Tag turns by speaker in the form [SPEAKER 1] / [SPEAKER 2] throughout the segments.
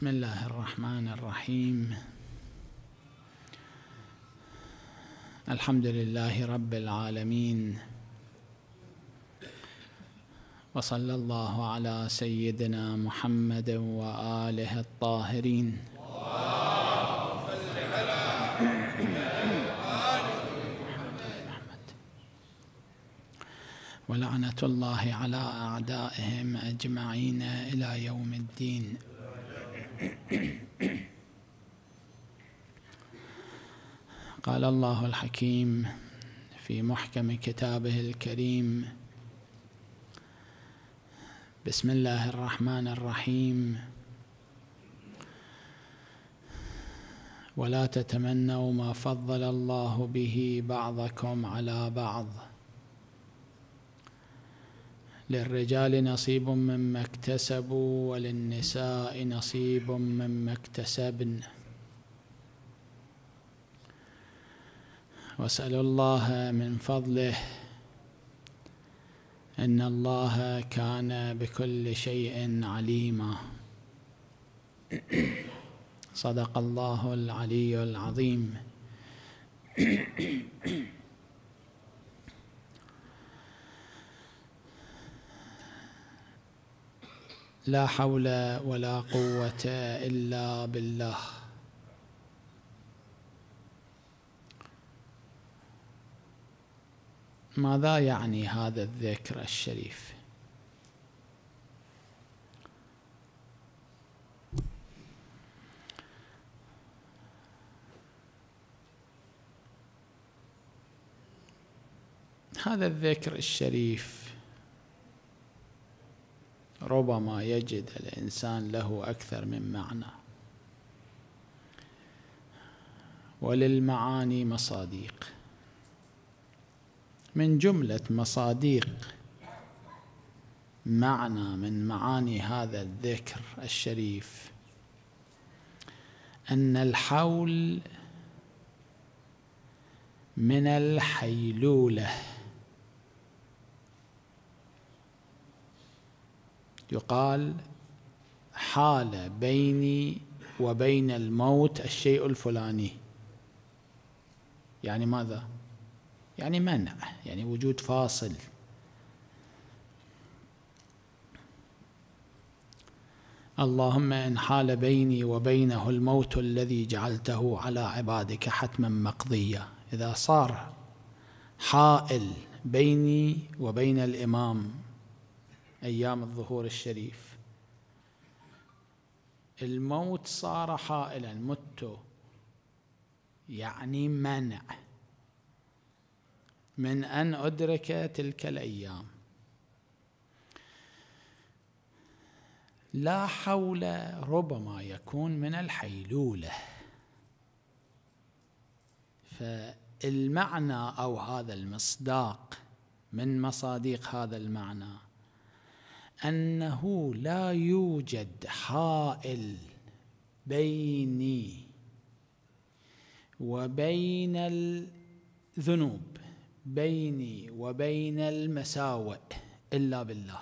[SPEAKER 1] بسم الله الرحمن الرحيم الحمد لله رب العالمين وصلى الله على سيدنا محمد واله الطاهرين ولعنه الله على اعدائهم اجمعين الى يوم الدين قال الله الحكيم في محكم كتابه الكريم بسم الله الرحمن الرحيم ولا تتمنوا ما فضل الله به بعضكم على بعض للرجال نصيب مما اكتسبوا وللنساء نصيب مما اكتسبن واسال الله من فضله ان الله كان بكل شيء عليما صدق الله العلي العظيم لا حول ولا قوة إلا بالله ماذا يعني هذا الذكر الشريف هذا الذكر الشريف ربما يجد الإنسان له أكثر من معنى وللمعاني مصاديق من جملة مصاديق معنى من معاني هذا الذكر الشريف أن الحول من الحيلوله يقال حال بيني وبين الموت الشيء الفلاني يعني ماذا يعني منع يعني وجود فاصل اللهم إن حال بيني وبينه الموت الذي جعلته على عبادك حتما مقضيا إذا صار حائل بيني وبين الإمام أيام الظهور الشريف الموت صار حائلا مت يعني منع من أن أدرك تلك الأيام لا حول ربما يكون من الحيلولة فالمعنى أو هذا المصداق من مصاديق هذا المعنى انه لا يوجد حائل بيني وبين الذنوب بيني وبين المساوئ الا بالله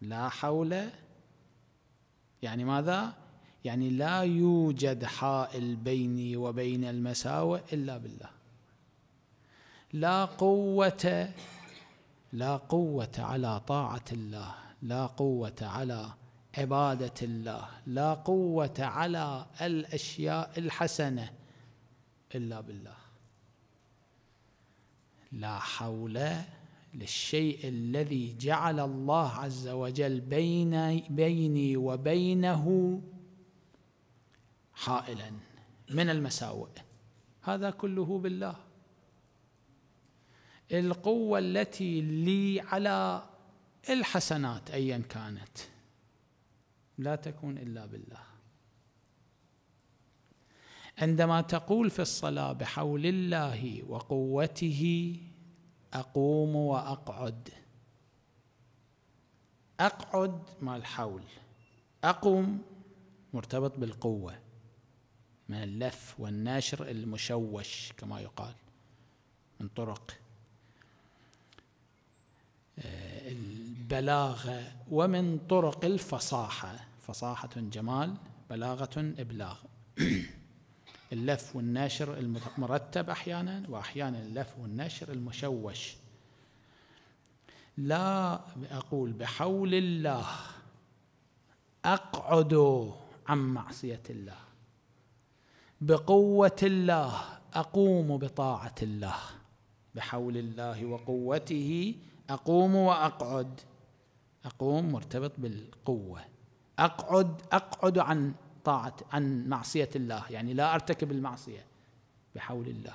[SPEAKER 1] لا حول يعني ماذا يعني لا يوجد حائل بيني وبين المساوئ الا بالله لا قوه لا قوة على طاعة الله لا قوة على عبادة الله لا قوة على الأشياء الحسنة إلا بالله لا حول للشيء الذي جعل الله عز وجل بين بيني وبينه حائلا من المساوئ هذا كله بالله القوه التي لي على الحسنات ايا كانت لا تكون الا بالله عندما تقول في الصلاه بحول الله وقوته اقوم واقعد اقعد مع الحول اقوم مرتبط بالقوه من اللف والناشر المشوش كما يقال من طرق البلاغه ومن طرق الفصاحه فصاحه جمال بلاغه ابلاغ اللف والنشر المرتب احيانا واحيانا اللف والنشر المشوش لا اقول بحول الله اقعد عن معصيه الله بقوه الله اقوم بطاعه الله بحول الله وقوته اقوم واقعد أقوم مرتبط بالقوة أقعد أقعد عن طاعة عن معصية الله يعني لا أرتكب المعصية بحول الله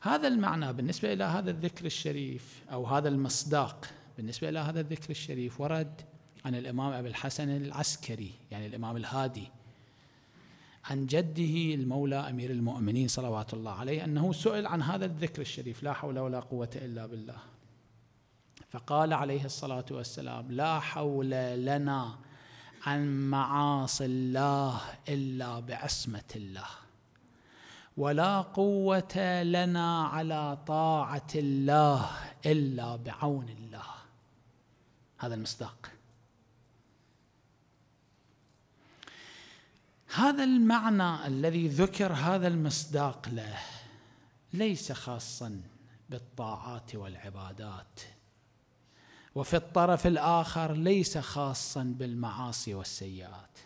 [SPEAKER 1] هذا المعنى بالنسبة إلى هذا الذكر الشريف أو هذا المصداق بالنسبة إلى هذا الذكر الشريف ورد عن الإمام أبي الحسن العسكري يعني الإمام الهادي عن جده المولى أمير المؤمنين صلوات الله عليه أنه سئل عن هذا الذكر الشريف لا حول ولا قوة إلا بالله فقال عليه الصلاه والسلام لا حول لنا عن معاصي الله الا بعصمه الله ولا قوه لنا على طاعه الله الا بعون الله هذا المصداق هذا المعنى الذي ذكر هذا المصداق له ليس خاصا بالطاعات والعبادات وفي الطرف الآخر ليس خاصا بالمعاصي والسيئات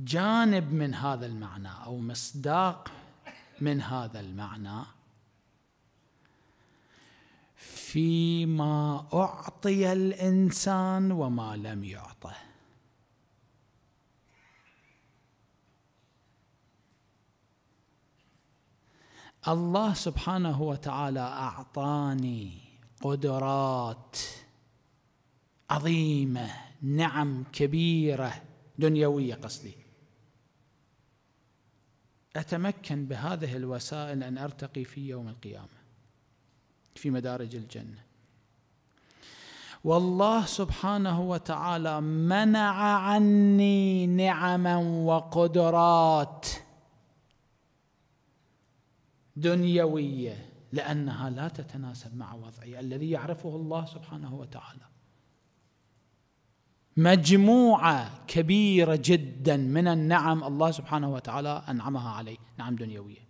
[SPEAKER 1] جانب من هذا المعنى أو مصداق من هذا المعنى فيما أعطي الإنسان وما لم يعطه الله سبحانه وتعالى أعطاني قدرات عظيمه نعم كبيره دنيويه قصدي اتمكن بهذه الوسائل ان ارتقي في يوم القيامه في مدارج الجنه والله سبحانه وتعالى منع عني نعما وقدرات دنيويه لأنها لا تتناسب مع وضعي الذي يعرفه الله سبحانه وتعالى مجموعة كبيرة جدا من النعم الله سبحانه وتعالى أنعمها عليه نعم دنيوية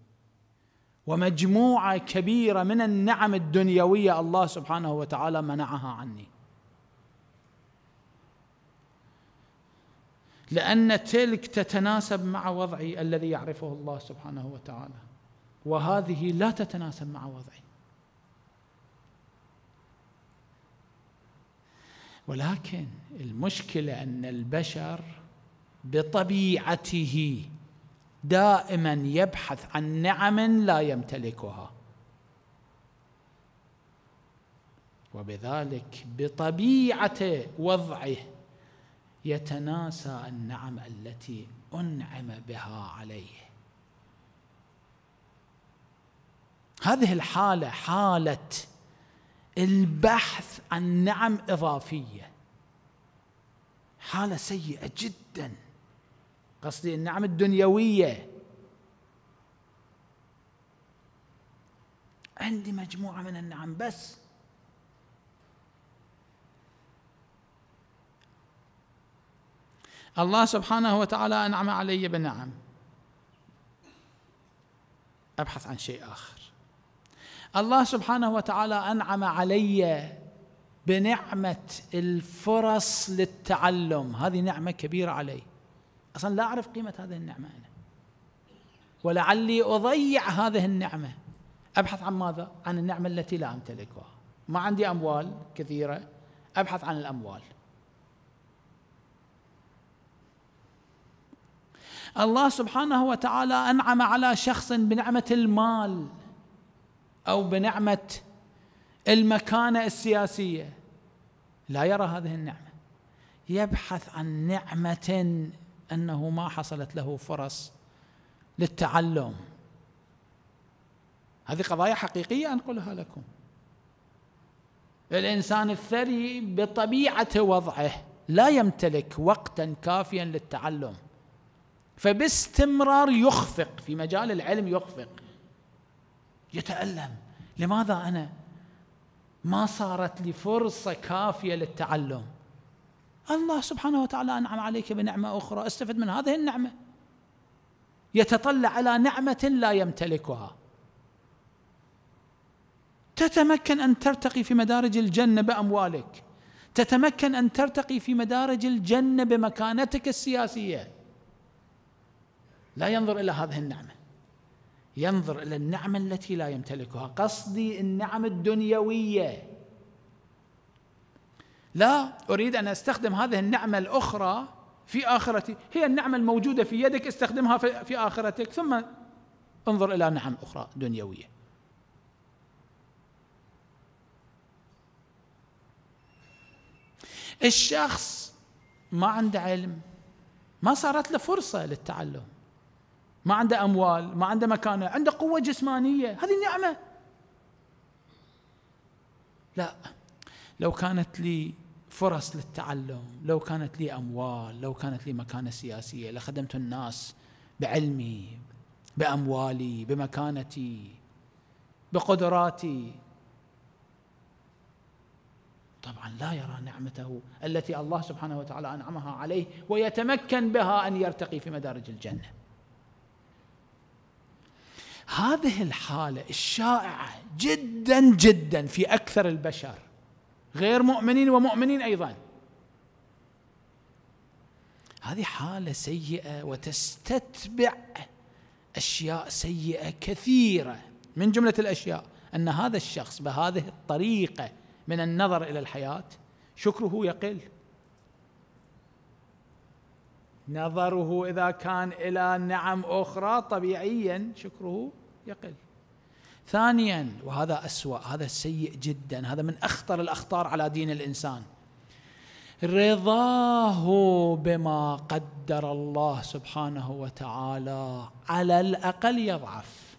[SPEAKER 1] ومجموعة كبيرة من النعم الدنيوية الله سبحانه وتعالى منعها عني لأن تلك تتناسب مع وضعي الذي يعرفه الله سبحانه وتعالى وهذه لا تتناسب مع وضعي ولكن المشكله ان البشر بطبيعته دائما يبحث عن نعم لا يمتلكها وبذلك بطبيعه وضعه يتناسى النعم التي انعم بها عليه هذه الحاله حاله البحث عن نعم اضافيه حاله سيئه جدا قصدي النعم الدنيويه عندي مجموعه من النعم بس الله سبحانه وتعالى انعم علي بنعم ابحث عن شيء اخر الله سبحانه وتعالى انعم علي بنعمه الفرص للتعلم هذه نعمه كبيره علي اصلا لا اعرف قيمه هذه النعمه انا ولعلي اضيع هذه النعمه ابحث عن ماذا عن النعمه التي لا امتلكها ما عندي اموال كثيره ابحث عن الاموال الله سبحانه وتعالى انعم على شخص بنعمه المال او بنعمه المكانه السياسيه لا يرى هذه النعمه يبحث عن نعمه انه ما حصلت له فرص للتعلم هذه قضايا حقيقيه انقلها لكم الانسان الثري بطبيعه وضعه لا يمتلك وقتا كافيا للتعلم فباستمرار يخفق في مجال العلم يخفق يتألم لماذا أنا ما صارت لي فرصة كافية للتعلم الله سبحانه وتعالى أنعم عليك بنعمة أخرى استفد من هذه النعمة يتطلع على نعمة لا يمتلكها تتمكن أن ترتقي في مدارج الجنة بأموالك تتمكن أن ترتقي في مدارج الجنة بمكانتك السياسية لا ينظر إلى هذه النعمة ينظر الى النعمه التي لا يمتلكها قصدي النعم الدنيويه لا اريد ان استخدم هذه النعمه الاخرى في اخرتي هي النعمه الموجوده في يدك استخدمها في اخرتك ثم انظر الى نعم اخرى دنيويه الشخص ما عنده علم ما صارت له فرصه للتعلم ما عنده اموال ما عنده مكانه عنده قوه جسمانيه هذه نعمه لا لو كانت لي فرص للتعلم لو كانت لي اموال لو كانت لي مكانه سياسيه لخدمت الناس بعلمي باموالي بمكانتي بقدراتي طبعا لا يرى نعمته التي الله سبحانه وتعالى انعمها عليه ويتمكن بها ان يرتقي في مدارج الجنه هذه الحالة الشائعة جدا جدا في أكثر البشر غير مؤمنين ومؤمنين أيضا هذه حالة سيئة وتستتبع أشياء سيئة كثيرة من جملة الأشياء أن هذا الشخص بهذه الطريقة من النظر إلى الحياة شكره يقل نظره إذا كان إلى نعم أخرى طبيعيا شكره يقل ثانيا وهذا أسوأ هذا سيء جدا هذا من أخطر الأخطار على دين الإنسان رضاه بما قدر الله سبحانه وتعالى على الأقل يضعف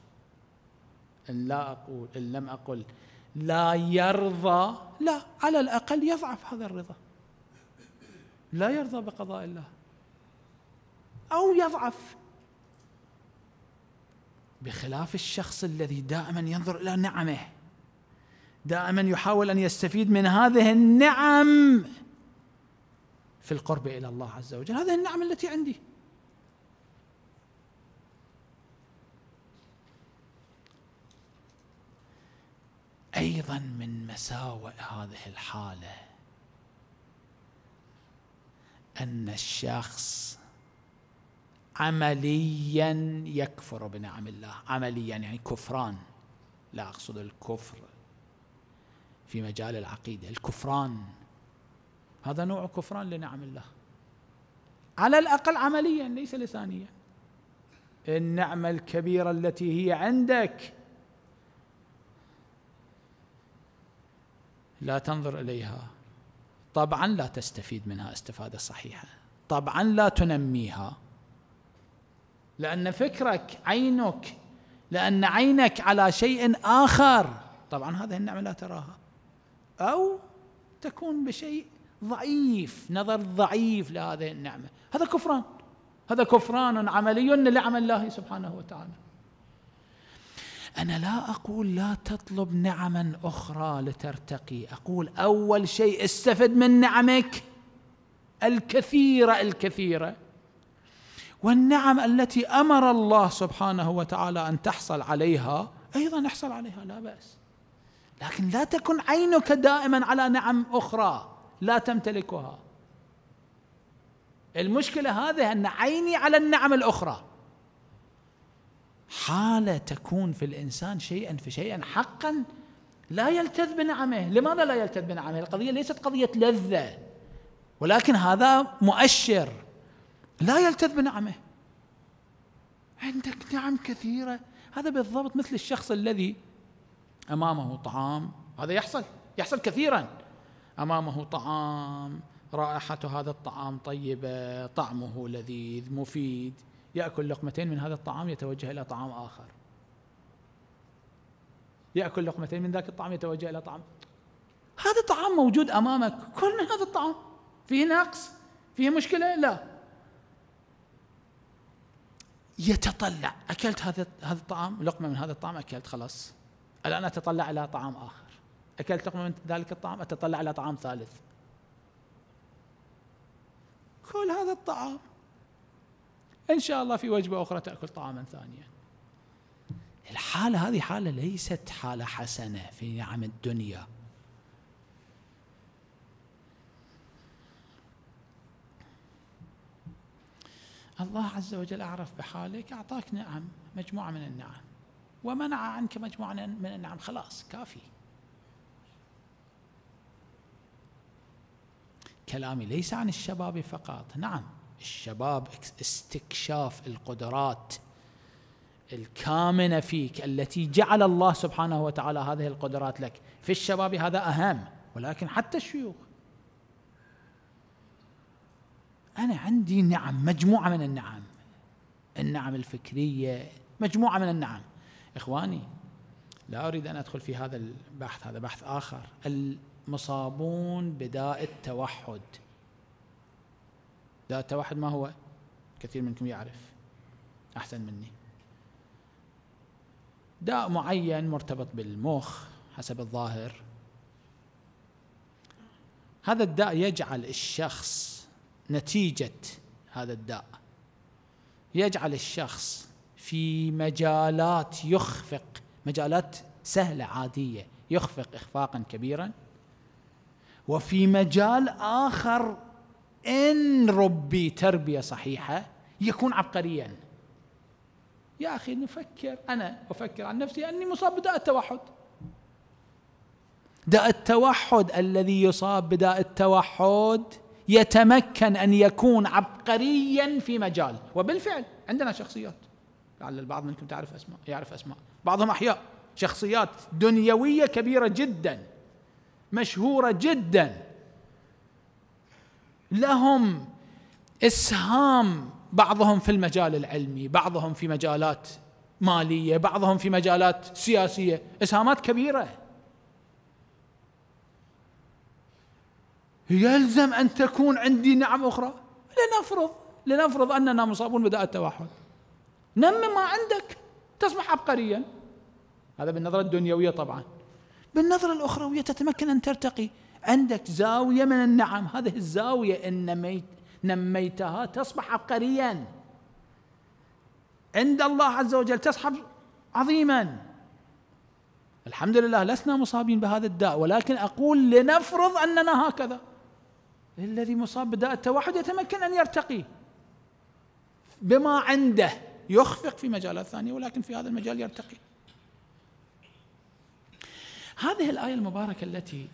[SPEAKER 1] إن لا أقول إن لم أقل لا يرضى لا على الأقل يضعف هذا الرضا لا يرضى بقضاء الله أو يضعف بخلاف الشخص الذي دائما ينظر الى نعمه دائما يحاول ان يستفيد من هذه النعم في القرب الى الله عز وجل هذه النعم التي عندي ايضا من مساوئ هذه الحاله ان الشخص عمليا يكفر بنعم الله عمليا يعني كفران لا أقصد الكفر في مجال العقيدة الكفران هذا نوع كفران لنعم الله على الأقل عمليا ليس لسانيا النعمة الكبيرة التي هي عندك لا تنظر إليها طبعا لا تستفيد منها استفادة صحيحة طبعا لا تنميها لأن فكرك عينك لأن عينك على شيء آخر طبعا هذه النعمة لا تراها أو تكون بشيء ضعيف نظر ضعيف لهذه النعمة هذا كفران هذا كفران عملي لعمل الله سبحانه وتعالى أنا لا أقول لا تطلب نعما أخرى لترتقي أقول أول شيء استفد من نعمك الكثيرة الكثيرة والنعم التي امر الله سبحانه وتعالى ان تحصل عليها ايضا نحصل عليها لا باس لكن لا تكن عينك دائما على نعم اخرى لا تمتلكها المشكله هذه ان عيني على النعم الاخرى حاله تكون في الانسان شيئا فشيئا حقا لا يلتذ بنعمه لماذا لا يلتذ بنعمه القضيه ليست قضيه لذه ولكن هذا مؤشر لا يلتذ بنعمه عندك نعم كثيرة هذا بالضبط مثل الشخص الذي أمامه طعام هذا يحصل يحصل كثيرا أمامه طعام رائحة هذا الطعام طيبة طعمه لذيذ مفيد يأكل لقمتين من هذا الطعام يتوجه إلى طعام آخر يأكل لقمتين من ذاك الطعام يتوجه إلى طعام هذا طعام موجود أمامك كل من هذا الطعام فيه نقص فيه مشكلة لا يتطلع اكلت هذا هذا الطعام لقمه من هذا الطعام اكلت خلاص الان اتطلع الى طعام اخر اكلت لقمه من ذلك الطعام اتطلع الى طعام ثالث كل هذا الطعام ان شاء الله في وجبه اخرى تاكل طعاما ثانيا الحاله هذه حاله ليست حاله حسنه في نعم الدنيا الله عز وجل أعرف بحالك أعطاك نعم مجموعة من النعم ومنع عنك مجموعة من النعم خلاص كافي كلامي ليس عن الشباب فقط نعم الشباب استكشاف القدرات الكامنة فيك التي جعل الله سبحانه وتعالى هذه القدرات لك في الشباب هذا أهم ولكن حتى الشيوخ أنا عندي نعم مجموعة من النعم النعم الفكرية مجموعة من النعم إخواني لا أريد أن أدخل في هذا البحث هذا بحث آخر المصابون بداء التوحد داء التوحد ما هو كثير منكم يعرف أحسن مني داء معين مرتبط بالمخ حسب الظاهر هذا الداء يجعل الشخص نتيجه هذا الداء يجعل الشخص في مجالات يخفق مجالات سهله عاديه يخفق اخفاقا كبيرا وفي مجال اخر ان ربي تربيه صحيحه يكون عبقريا يا اخي نفكر انا افكر عن نفسي اني مصاب بداء التوحد داء التوحد الذي يصاب بداء التوحد يتمكن ان يكون عبقريا في مجال وبالفعل عندنا شخصيات لعل البعض منكم تعرف اسماء يعرف اسماء بعضهم احياء شخصيات دنيويه كبيره جدا مشهوره جدا لهم اسهام بعضهم في المجال العلمي بعضهم في مجالات ماليه بعضهم في مجالات سياسيه اسهامات كبيره يلزم أن تكون عندي نعم أخرى لنفرض لنفرض أننا مصابون بداء التوحد نمي ما عندك تصبح عبقريا هذا بالنظرة الدنيوية طبعا بالنظرة الأخروية تتمكن أن ترتقي عندك زاوية من النعم هذه الزاوية إن نميتها تصبح عبقريا عند الله عز وجل تصحب عظيما الحمد لله لسنا مصابين بهذا الداء ولكن أقول لنفرض أننا هكذا الذي مصاب بداء التوحد يتمكن أن يرتقي بما عنده يخفق في مجالات ثانية ولكن في هذا المجال يرتقي هذه الآية المباركة التي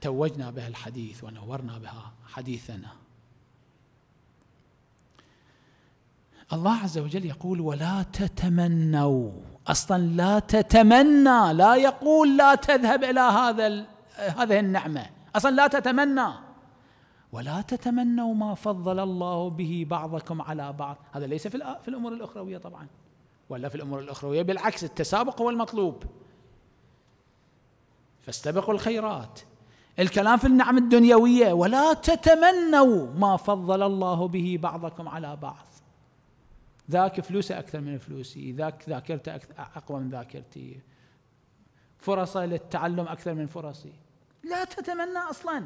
[SPEAKER 1] توجنا بها الحديث ونورنا بها حديثنا الله عز وجل يقول ولا تتمنوا اصلا لا تتمنى لا يقول لا تذهب الى هذا هذه النعمه اصلا لا تتمنى ولا تتمنوا ما فضل الله به بعضكم على بعض هذا ليس في في الامور الاخرويه طبعا ولا في الامور الاخرويه بالعكس التسابق هو المطلوب فاستبقوا الخيرات الكلام في النعم الدنيويه ولا تتمنوا ما فضل الله به بعضكم على بعض ذاك فلوسه اكثر من فلوسي ذاك ذاكرته اقوى من ذاكرتي فرصه للتعلم اكثر من فرصي لا تتمنى اصلا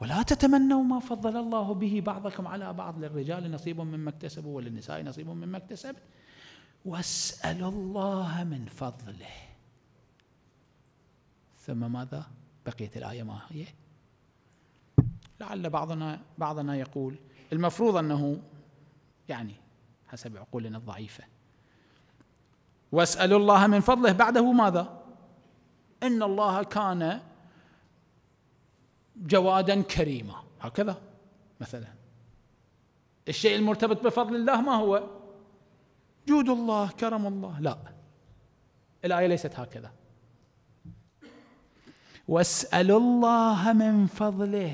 [SPEAKER 1] ولا تتمنوا ما فضل الله به بعضكم على بعض للرجال نصيب مما اكتسبوا وللنساء نصيب مما اكتسبت واسألوا الله من فضله ثم ماذا بقيت الآية ما هي لعل بعضنا بعضنا يقول المفروض أنه يعني حسب عقولنا الضعيفة واسألوا الله من فضله بعده ماذا إن الله كان جوادا كريما هكذا مثلا الشيء المرتبط بفضل الله ما هو جود الله كرم الله لا الآية ليست هكذا واسألوا الله من فضله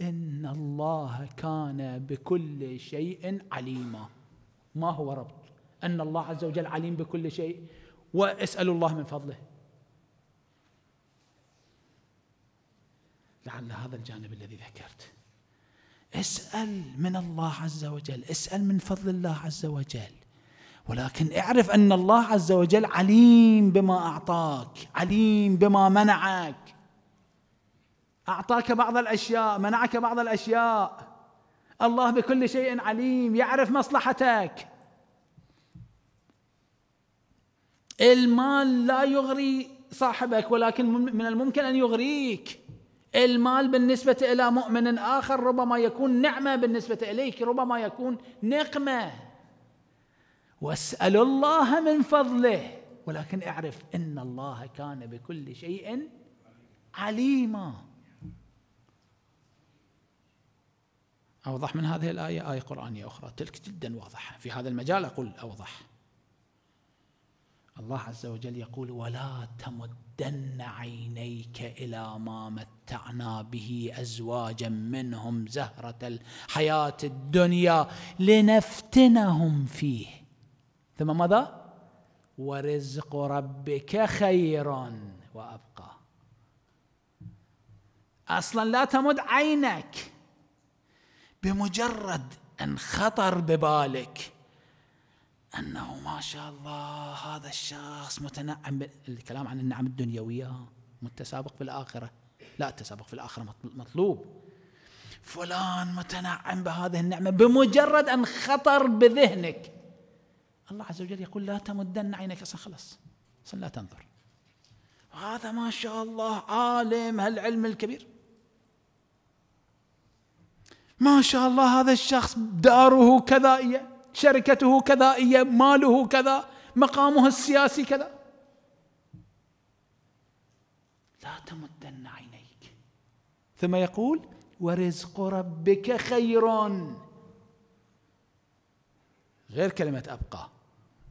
[SPEAKER 1] إن الله كان بكل شيء عليما ما هو ربط أن الله عز وجل عليم بكل شيء واسألوا الله من فضله لعل هذا الجانب الذي ذكرت اسأل من الله عز وجل اسأل من فضل الله عز وجل ولكن اعرف أن الله عز وجل عليم بما أعطاك عليم بما منعك أعطاك بعض الأشياء منعك بعض الأشياء الله بكل شيء عليم يعرف مصلحتك المال لا يغري صاحبك ولكن من الممكن أن يغريك المال بالنسبة إلى مؤمن آخر ربما يكون نعمة بالنسبة إليك ربما يكون نقمة واسألوا الله من فضله ولكن اعرف إن الله كان بكل شيء عليما أوضح من هذه الآية آية قرآنية أخرى تلك جدا واضحة في هذا المجال أقول أوضح الله عز وجل يقول ولا تمدن عينيك إلى ما مت متعنا به ازواجا منهم زهره الحياه الدنيا لنفتنهم فيه ثم ماذا ورزق ربك خير وابقى اصلا لا تمد عينك بمجرد ان خطر ببالك انه ما شاء الله هذا الشخص متنعم الكلام عن النعم الدنيويه متسابق في الاخره لا التسابق في الآخرة مطلوب فلان متنعم بهذه النعمة بمجرد أن خطر بذهنك الله عز وجل يقول لا تمدن عينك أصلا خلاص أصلا لا تنظر هذا ما شاء الله عالم هالعلم الكبير ما شاء الله هذا الشخص داره كذائية شركته كذائية ماله كذا مقامه السياسي كذا لا تمد ثم يقول ورزق ربك خير غير كلمة أبقى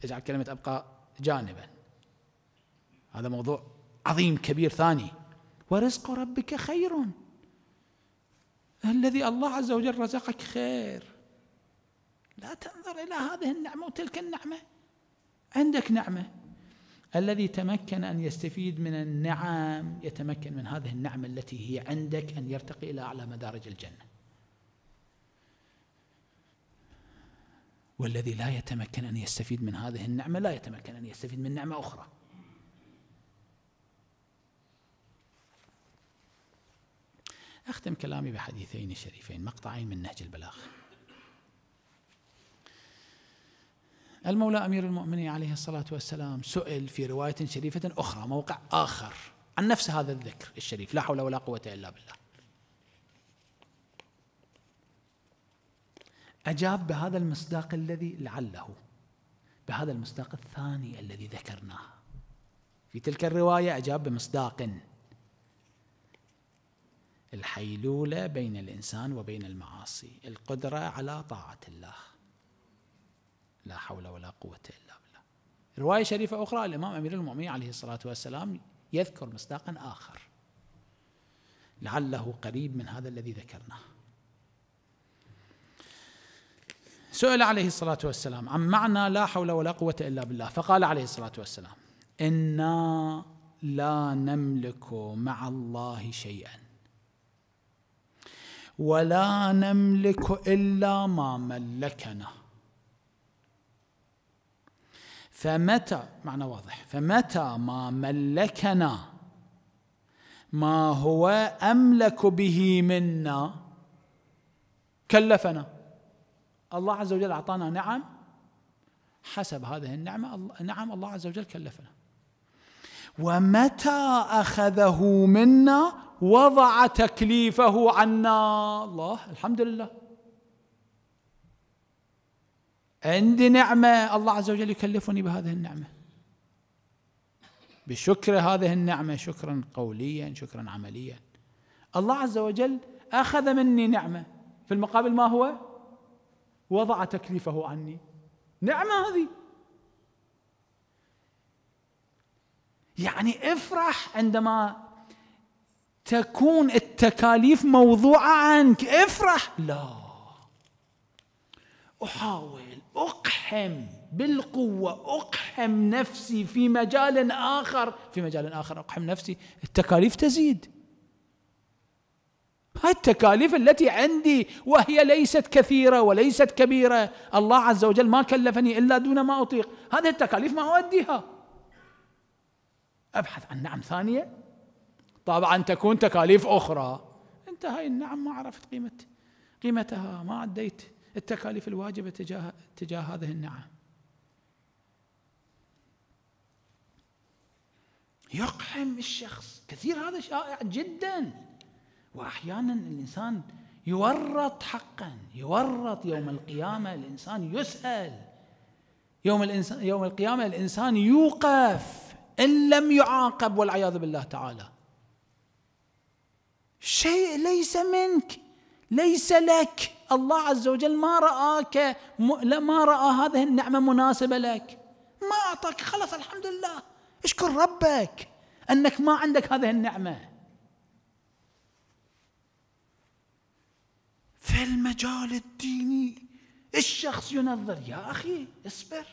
[SPEAKER 1] اجعل كلمة أبقى جانبا هذا موضوع عظيم كبير ثاني ورزق ربك خير الذي الله عز وجل رزقك خير لا تنظر إلى هذه النعمة وتلك النعمة عندك نعمة الذي تمكن أن يستفيد من النعم يتمكن من هذه النعمة التي هي عندك أن يرتقي إلى أعلى مدارج الجنة والذي لا يتمكن أن يستفيد من هذه النعمة لا يتمكن أن يستفيد من نعمة أخرى أختم كلامي بحديثين شريفين مقطعين من نهج البلاغ المولى أمير المؤمنين عليه الصلاة والسلام سئل في رواية شريفة أخرى موقع آخر عن نفس هذا الذكر الشريف لا حول ولا قوة إلا بالله أجاب بهذا المصداق الذي لعله بهذا المصداق الثاني الذي ذكرناه في تلك الرواية أجاب بمصداق الحيلولة بين الإنسان وبين المعاصي القدرة على طاعة الله لا حول ولا قوة إلا بالله رواية شريفة أخرى الإمام أمير المؤمنين عليه الصلاة والسلام يذكر مصداقا آخر لعله قريب من هذا الذي ذكرناه سئل عليه الصلاة والسلام عن معنى لا حول ولا قوة إلا بالله فقال عليه الصلاة والسلام إنا لا نملك مع الله شيئا ولا نملك إلا ما ملكنا فمتى معنى واضح فمتى ما ملكنا ما هو املك به منا كلفنا الله عز وجل اعطانا نعم حسب هذه النعمه نعم الله عز وجل كلفنا ومتى اخذه منا وضع تكليفه عنا الله الحمد لله عندي نعمة الله عز وجل يكلفني بهذه النعمة بشكر هذه النعمة شكرا قوليا شكرا عمليا الله عز وجل أخذ مني نعمة في المقابل ما هو وضع تكليفه عني نعمة هذه يعني افرح عندما تكون التكاليف موضوعة عنك افرح لا احاول اقحم بالقوه اقحم نفسي في مجال اخر في مجال اخر اقحم نفسي التكاليف تزيد هاي التكاليف التي عندي وهي ليست كثيره وليست كبيره الله عز وجل ما كلفني الا دون ما اطيق هذه التكاليف ما اؤديها ابحث عن نعم ثانيه طبعا تكون تكاليف اخرى انت هاي النعم ما عرفت قيمتها قيمتها ما عديت التكاليف الواجبة تجاه, تجاه هذه النعم يقحم الشخص كثير هذا شائع جدا وأحيانا الإنسان يورط حقا يورط يوم القيامة الإنسان يسأل يوم, الإنسان يوم القيامة الإنسان يوقف إن لم يعاقب والعياذ بالله تعالى شيء ليس منك ليس لك الله عز وجل ما رآك ما رأى هذه النعمة مناسبة لك ما أعطاك خلاص الحمد لله اشكر ربك أنك ما عندك هذه النعمة في المجال الديني الشخص ينظر يا أخي اصبر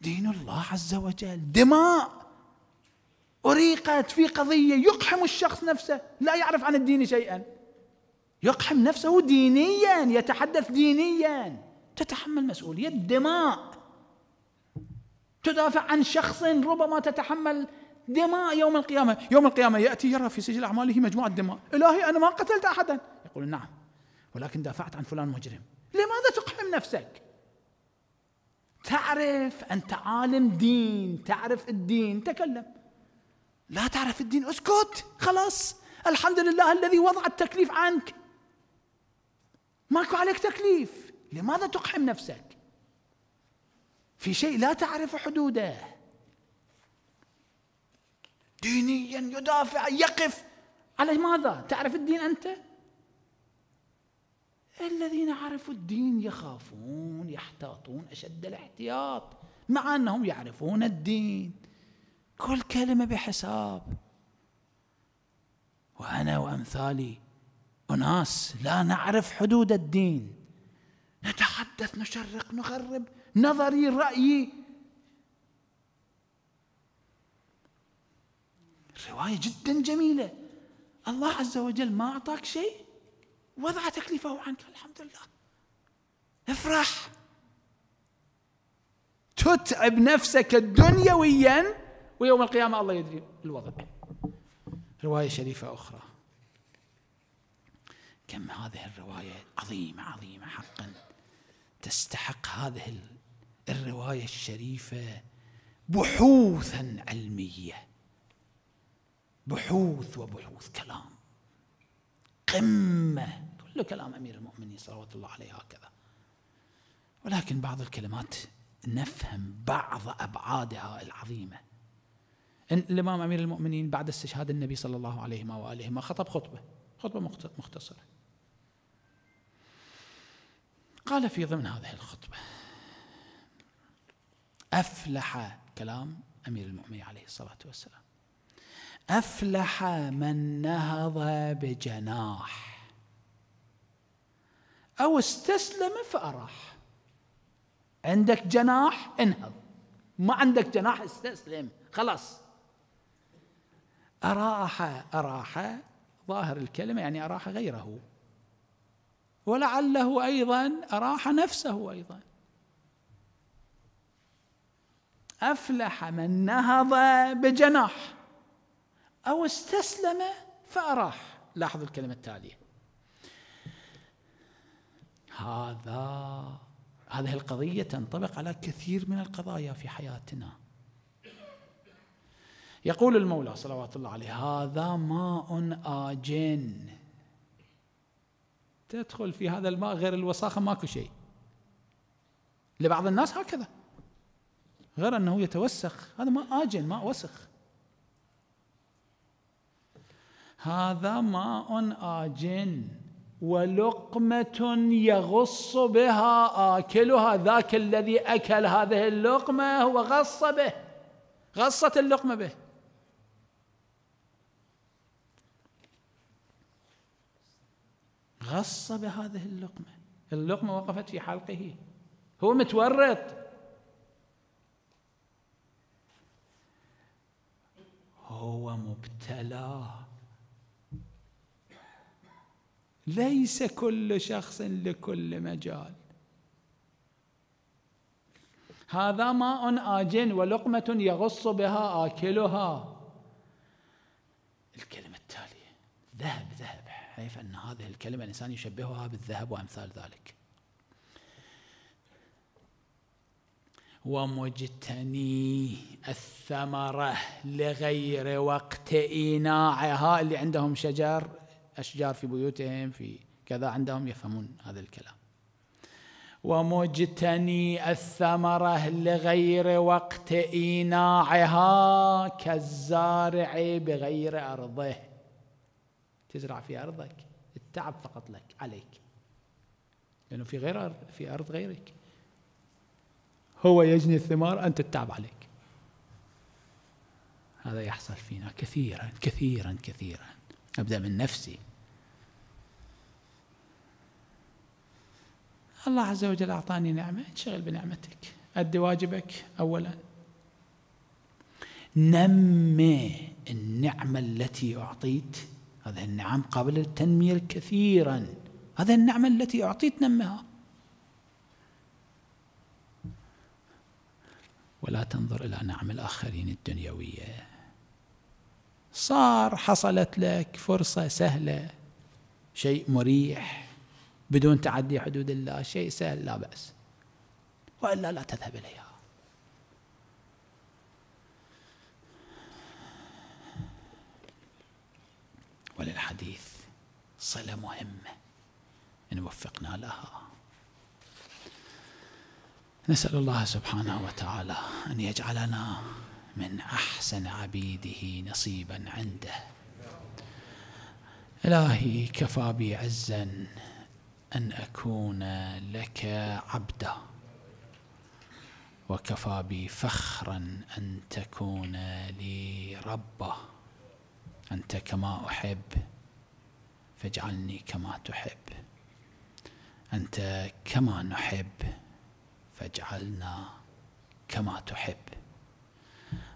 [SPEAKER 1] دين الله عز وجل دماء أريقت في قضية يقحم الشخص نفسه لا يعرف عن الدين شيئا يقحم نفسه دينيا يتحدث دينيا تتحمل مسؤولية دماء تدافع عن شخص ربما تتحمل دماء يوم القيامة يوم القيامة يأتي يرى في سجل أعماله مجموعة دماء إلهي أنا ما قتلت أحدا يقول نعم ولكن دافعت عن فلان مجرم لماذا تقحم نفسك تعرف أنت عالم دين تعرف الدين تكلم لا تعرف الدين اسكت خلاص الحمد لله الذي وضع التكليف عنك ماكو عليك تكليف لماذا تقحم نفسك في شيء لا تعرف حدوده دينيا يدافع يقف على ماذا تعرف الدين أنت الذين عرفوا الدين يخافون يحتاطون أشد الاحتياط مع أنهم يعرفون الدين كل كلمة بحساب وأنا وأمثالي أناس لا نعرف حدود الدين نتحدث نشرق نغرب نظري رأيي رواية جدا جميلة الله عز وجل ما أعطاك شيء وضع تكلفه عنك الحمد لله افرح تتعب نفسك دنيويا ويوم القيامة الله يدري الوضع رواية شريفة أخرى كم هذه الرواية عظيمة عظيمة حقا تستحق هذه الرواية الشريفة بحوثا علمية بحوث وبحوث كلام قمة كل كلام أمير المؤمنين صلوات الله عليه هكذا ولكن بعض الكلمات نفهم بعض أبعادها العظيمة الإمام أمير المؤمنين بعد استشهاد النبي صلى الله عليه وآله خطب خطبة خطبة مختصرة قال في ضمن هذه الخطبة أفلح كلام أمير المؤمنين عليه الصلاة والسلام أفلح من نهض بجناح أو استسلم فأراح عندك جناح انهض ما عندك جناح استسلم خلاص أراح أراح ظاهر الكلمة يعني أراح غيره ولعله أيضا أراح نفسه أيضا أفلح من نهض بجناح أو استسلم فأراح لاحظوا الكلمة التالية هذا هذه القضية تنطبق على كثير من القضايا في حياتنا يقول المولى صلوات الله عليه هذا ماء آجن تدخل في هذا الماء غير الوساخة ماكو شيء لبعض الناس هكذا غير أنه يتوسخ هذا ماء آجن ماء وسخ هذا ماء آجن ولقمة يغص بها آكلها ذاك الذي أكل هذه اللقمة هو غص به غصت اللقمة به غص بهذه اللقمة اللقمة وقفت في حلقه هو متورط هو مبتلى ليس كل شخص لكل مجال هذا ماء آجن ولقمة يغص بها آكلها الكلمة التالية ذهب ذهب يعرف أن هذه الكلمة الإنسان يشبهها بالذهب وأمثال ذلك ومجتني الثمرة لغير وقت إيناعها اللي عندهم شجر أشجار في بيوتهم في كذا عندهم يفهمون هذا الكلام ومجتني الثمرة لغير وقت إيناعها كالزارع بغير أرضه تزرع في أرضك التعب فقط لك عليك لأنه في غير أرض في أرض غيرك هو يجني الثمار أنت التعب عليك هذا يحصل فينا كثيرا كثيرا كثيرا أبدأ من نفسي الله عز وجل أعطاني نعمة انشغل بنعمتك أدي واجبك أولا نمي النعمة التي أعطيت هذه النعم قابلة للتنمية كثيرا هذه النعمة التي أعطيت نمها ولا تنظر إلى نعم الآخرين الدنيوية صار حصلت لك فرصة سهلة شيء مريح بدون تعدي حدود الله شيء سهل لا بأس وإلا لا تذهب إليها وللحديث صلة مهمة إن وفقنا لها نسأل الله سبحانه وتعالى أن يجعلنا من أحسن عبيده نصيبا عنده إلهي كفى بي عزا أن أكون لك عبدا وكفى بي فخرا أن تكون لي ربا أنت كما أحب فاجعلني كما تحب أنت كما نحب فاجعلنا كما تحب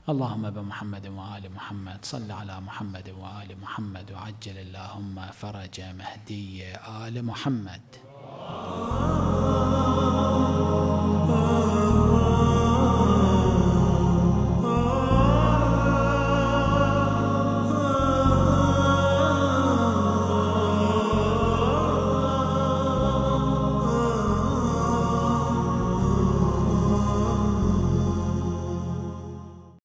[SPEAKER 1] اللهم بمحمد وآل محمد صل على محمد وآل محمد وعجل اللهم فرج مهدي آل محمد